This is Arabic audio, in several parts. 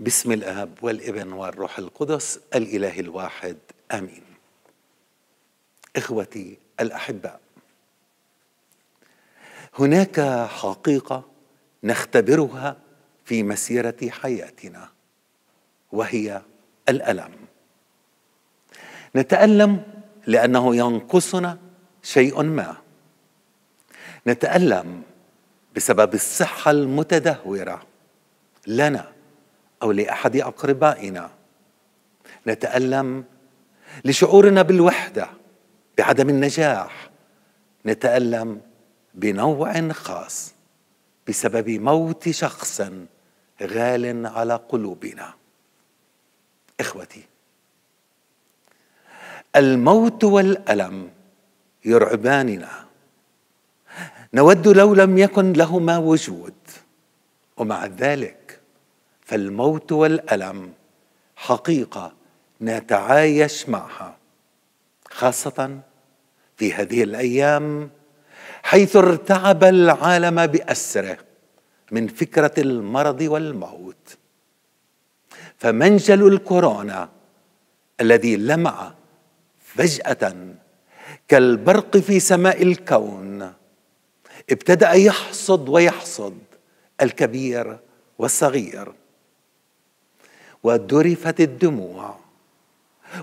باسم الاب والابن والروح القدس الاله الواحد امين. اخوتي الاحباء هناك حقيقه نختبرها في مسيره حياتنا وهي الالم. نتالم لانه ينقصنا شيء ما. نتالم بسبب الصحه المتدهوره لنا او لاحد اقربائنا نتالم لشعورنا بالوحده بعدم النجاح نتالم بنوع خاص بسبب موت شخص غال على قلوبنا اخوتي الموت والالم يرعباننا نود لو لم يكن لهما وجود ومع ذلك فالموت والالم حقيقه نتعايش معها خاصه في هذه الايام حيث ارتعب العالم باسره من فكره المرض والموت فمنجل الكورونا الذي لمع فجاه كالبرق في سماء الكون ابتدا يحصد ويحصد الكبير والصغير وذرفت الدموع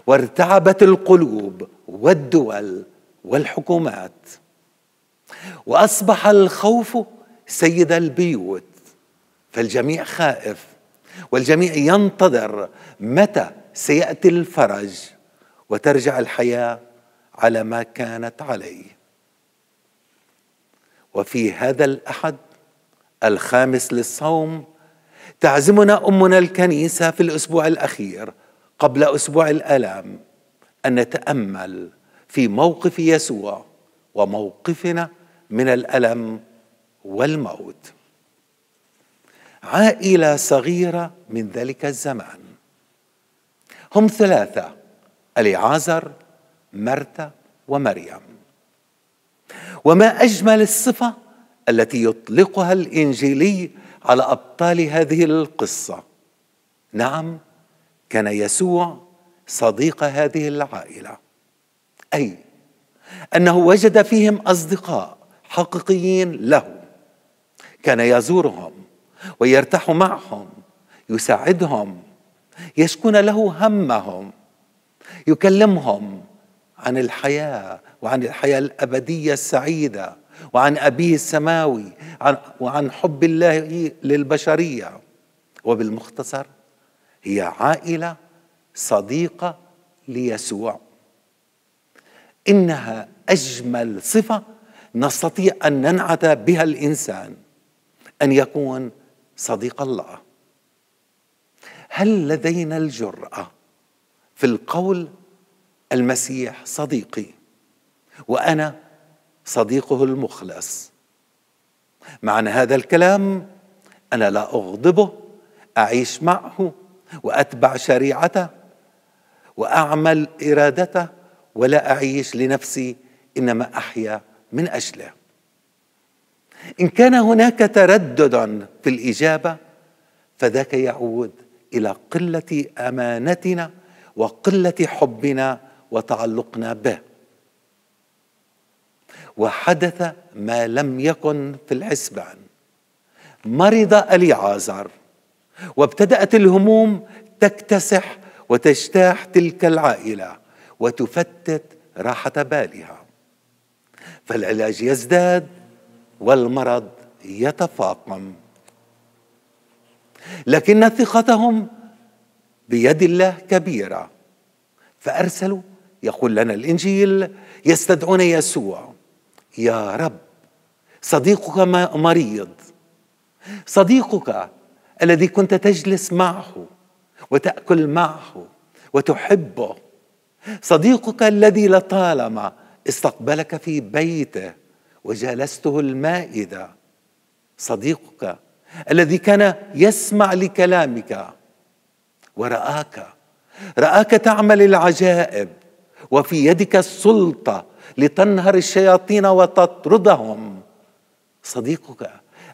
وارتعبت القلوب والدول والحكومات واصبح الخوف سيد البيوت فالجميع خائف والجميع ينتظر متى سياتي الفرج وترجع الحياه على ما كانت عليه وفي هذا الاحد الخامس للصوم تعزمنا امنا الكنيسه في الاسبوع الاخير قبل اسبوع الالام ان نتامل في موقف يسوع وموقفنا من الالم والموت عائله صغيره من ذلك الزمان هم ثلاثه اليعازر مرتا ومريم وما اجمل الصفه التي يطلقها الانجيلي على ابطال هذه القصه نعم كان يسوع صديق هذه العائله اي انه وجد فيهم اصدقاء حقيقيين له كان يزورهم ويرتاح معهم يساعدهم يشكون له همهم يكلمهم عن الحياه وعن الحياه الابديه السعيده وعن أبيه السماوي وعن حب الله للبشرية وبالمختصر هي عائلة صديقة ليسوع إنها أجمل صفة نستطيع أن ننعت بها الإنسان أن يكون صديق الله هل لدينا الجرأة في القول المسيح صديقي وأنا صديقه المخلص معنى هذا الكلام انا لا اغضبه اعيش معه واتبع شريعته واعمل ارادته ولا اعيش لنفسي انما احيا من اجله ان كان هناك تردد في الاجابه فذاك يعود الى قله امانتنا وقله حبنا وتعلقنا به وحدث ما لم يكن في الحسبان مرض اليعازر وابتدات الهموم تكتسح وتجتاح تلك العائله وتفتت راحه بالها فالعلاج يزداد والمرض يتفاقم لكن ثقتهم بيد الله كبيره فارسلوا يقول لنا الانجيل يستدعون يسوع يا رب صديقك مريض صديقك الذي كنت تجلس معه وتاكل معه وتحبه صديقك الذي لطالما استقبلك في بيته وجالسته المائده صديقك الذي كان يسمع لكلامك وراك راك تعمل العجائب وفي يدك السلطه لتنهر الشياطين وتطردهم صديقك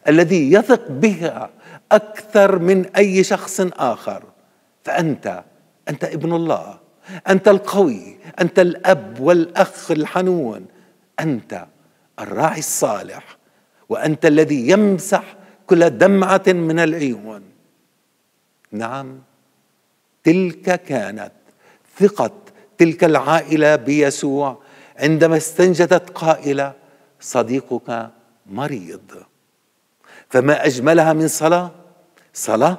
الذي يثق بها اكثر من اي شخص اخر فانت انت ابن الله انت القوي انت الاب والاخ الحنون انت الراعي الصالح وانت الذي يمسح كل دمعه من العيون نعم تلك كانت ثقه تلك العائله بيسوع عندما استنجدت قائلة صديقك مريض فما أجملها من صلاة صلاة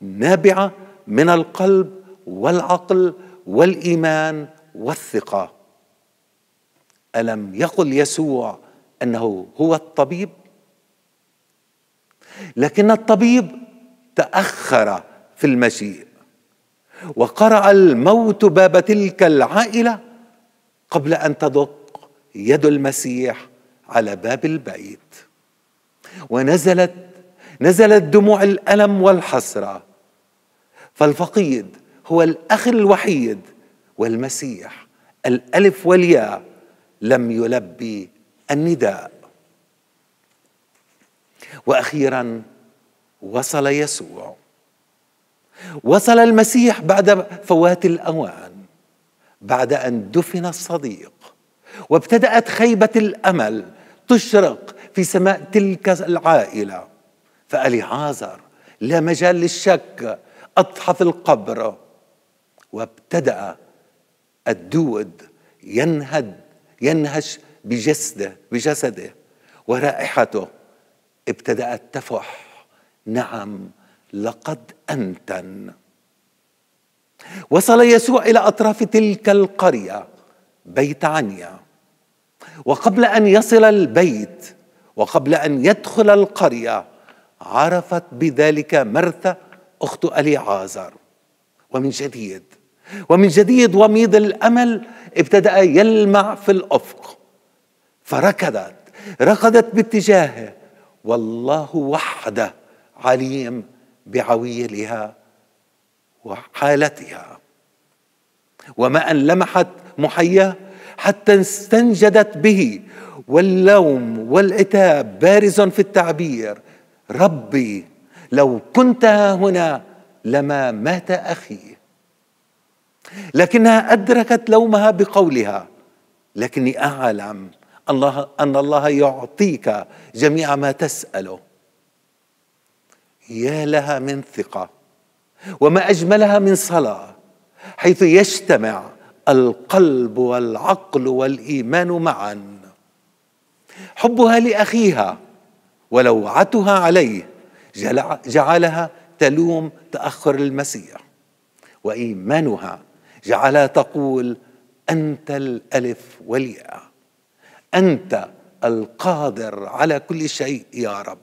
نابعة من القلب والعقل والإيمان والثقة ألم يقل يسوع أنه هو الطبيب لكن الطبيب تأخر في المجيء وقرأ الموت باب تلك العائلة قبل ان تدق يد المسيح على باب البيت ونزلت نزلت دموع الالم والحسره فالفقيد هو الاخ الوحيد والمسيح الالف والياء لم يلبي النداء واخيرا وصل يسوع وصل المسيح بعد فوات الاوان بعد ان دفن الصديق وابتدات خيبه الامل تشرق في سماء تلك العائله فاليعازر لا مجال للشك اطحف القبر وابتدا الدود ينهد ينهش بجسده بجسده ورائحته ابتدات تفح نعم لقد انتن وصل يسوع الى اطراف تلك القريه بيت عنيا وقبل ان يصل البيت وقبل ان يدخل القريه عرفت بذلك مرثا اخت اليعازر ومن جديد ومن جديد وميض الامل ابتدا يلمع في الافق فركضت ركضت باتجاهه والله وحده عليم بعويلها وحالتها وما أن لمحت محياه حتى استنجدت به واللوم والعتاب بارز في التعبير ربي لو كنت ها هنا لما مات أخي لكنها أدركت لومها بقولها لكني أعلم الله أن الله يعطيك جميع ما تسأله يا لها من ثقة وما اجملها من صلاه حيث يجتمع القلب والعقل والايمان معا حبها لاخيها ولوعتها عليه جعلها تلوم تاخر المسيح وايمانها جعلها تقول انت الالف والياء انت القادر على كل شيء يا رب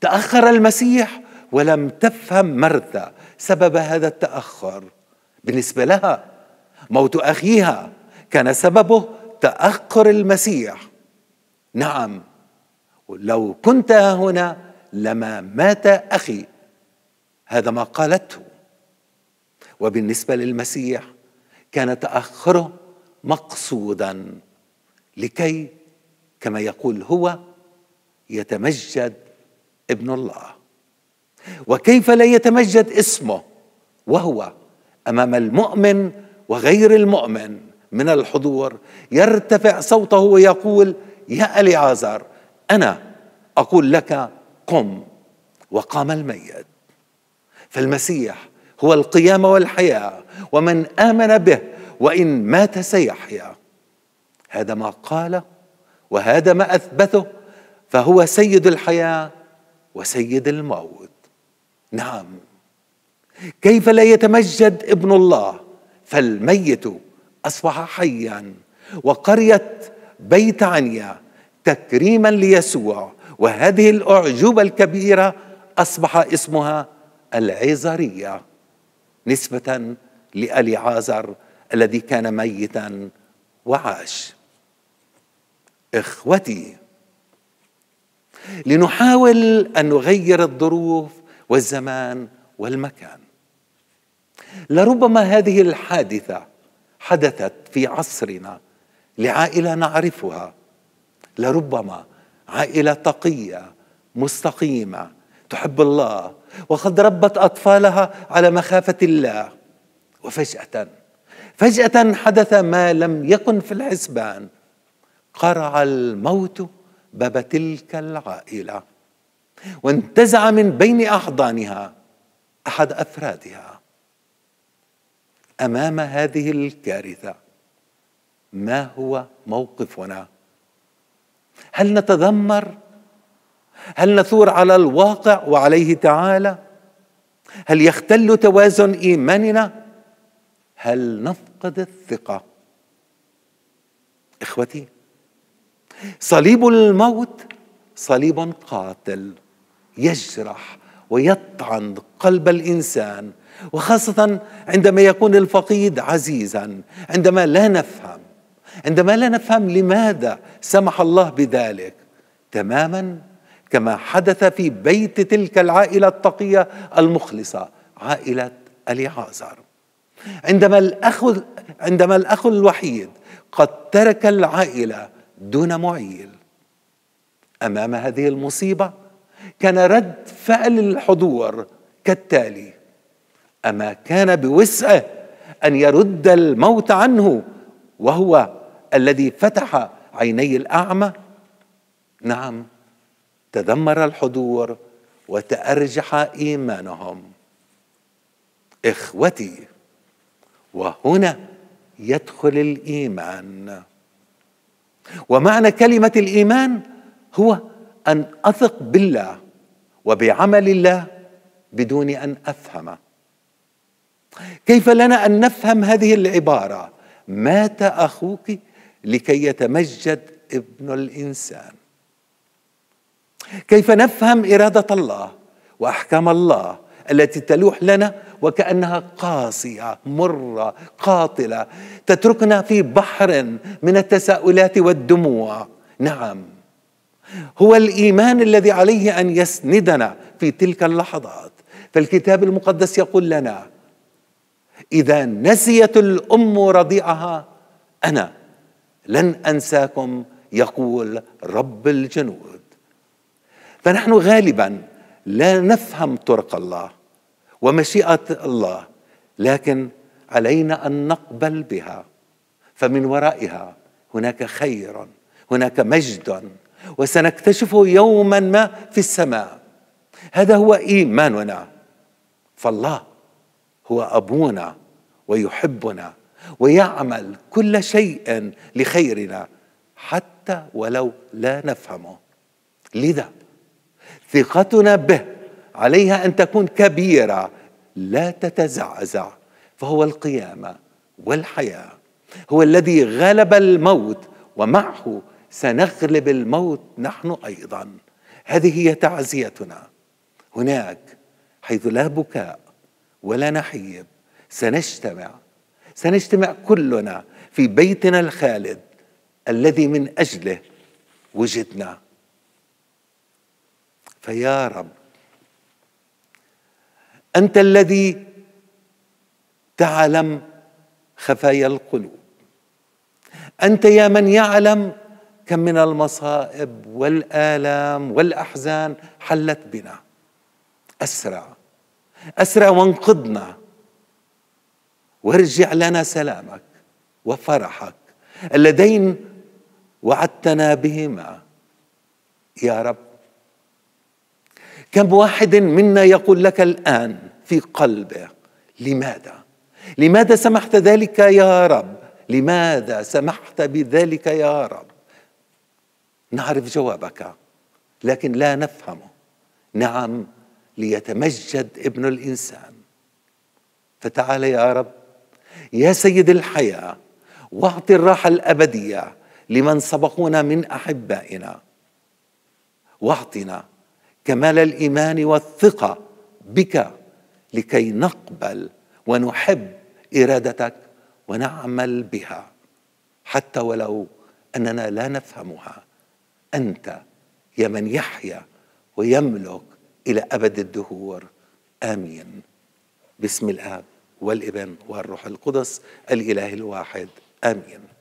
تاخر المسيح ولم تفهم مرثا سبب هذا التاخر بالنسبه لها موت اخيها كان سببه تاخر المسيح نعم لو كنت هنا لما مات اخي هذا ما قالته وبالنسبه للمسيح كان تاخره مقصودا لكي كما يقول هو يتمجد ابن الله وكيف لا يتمجد اسمه وهو امام المؤمن وغير المؤمن من الحضور يرتفع صوته ويقول يا اليعازر انا اقول لك قم وقام الميت فالمسيح هو القيامه والحياه ومن امن به وان مات سيحيا هذا ما قاله وهذا ما اثبته فهو سيد الحياه وسيد الموت نعم كيف لا يتمجد ابن الله فالميت اصبح حيا وقريه بيت عنيا تكريما ليسوع وهذه الاعجوبه الكبيره اصبح اسمها العزريه نسبه لاليعازر الذي كان ميتا وعاش اخوتي لنحاول ان نغير الظروف والزمان والمكان لربما هذه الحادثه حدثت في عصرنا لعائله نعرفها لربما عائله تقيه مستقيمه تحب الله وقد ربت اطفالها على مخافه الله وفجاه فجاه حدث ما لم يكن في الحسبان قرع الموت باب تلك العائله وانتزع من بين احضانها احد افرادها امام هذه الكارثه ما هو موقفنا هل نتذمر هل نثور على الواقع وعليه تعالى هل يختل توازن ايماننا هل نفقد الثقه اخوتي صليب الموت صليب قاتل يجرح ويطعن قلب الانسان وخاصه عندما يكون الفقيد عزيزا عندما لا نفهم عندما لا نفهم لماذا سمح الله بذلك تماما كما حدث في بيت تلك العائله التقيه المخلصه عائله اليعازر عندما الاخ عندما الاخ الوحيد قد ترك العائله دون معيل امام هذه المصيبه كان رد فعل الحضور كالتالي اما كان بوسعه ان يرد الموت عنه وهو الذي فتح عيني الاعمى نعم تذمر الحضور وتارجح ايمانهم اخوتي وهنا يدخل الايمان ومعنى كلمه الايمان هو ان اثق بالله وبعمل الله بدون ان افهم كيف لنا ان نفهم هذه العباره مات اخوك لكي يتمجد ابن الانسان كيف نفهم اراده الله واحكام الله التي تلوح لنا وكانها قاسيه مره قاتله تتركنا في بحر من التساؤلات والدموع نعم هو الايمان الذي عليه ان يسندنا في تلك اللحظات فالكتاب المقدس يقول لنا اذا نسيت الام رضيعها انا لن انساكم يقول رب الجنود فنحن غالبا لا نفهم طرق الله ومشيئه الله لكن علينا ان نقبل بها فمن ورائها هناك خير هناك مجد وسنكتشفه يوما ما في السماء هذا هو ايماننا فالله هو ابونا ويحبنا ويعمل كل شيء لخيرنا حتى ولو لا نفهمه لذا ثقتنا به عليها ان تكون كبيره لا تتزعزع فهو القيامه والحياه هو الذي غلب الموت ومعه سنغلب الموت نحن ايضا هذه هي تعزيتنا هناك حيث لا بكاء ولا نحيب سنجتمع سنجتمع كلنا في بيتنا الخالد الذي من اجله وجدنا فيا رب انت الذي تعلم خفايا القلوب انت يا من يعلم كم من المصائب والآلام والأحزان حلت بنا أسرع أسرع وانقذنا وارجع لنا سلامك وفرحك اللذين وعدتنا بهما يا رب كم واحد منا يقول لك الآن في قلبه لماذا لماذا سمحت ذلك يا رب لماذا سمحت بذلك يا رب نعرف جوابك لكن لا نفهمه نعم ليتمجد ابن الانسان فتعال يا رب يا سيد الحياه واعطي الراحه الابديه لمن سبقونا من احبائنا واعطنا كمال الايمان والثقه بك لكي نقبل ونحب ارادتك ونعمل بها حتى ولو اننا لا نفهمها أنت يا من يحيا ويملك إلى أبد الدهور آمين باسم الآب والابن والروح القدس الاله الواحد امين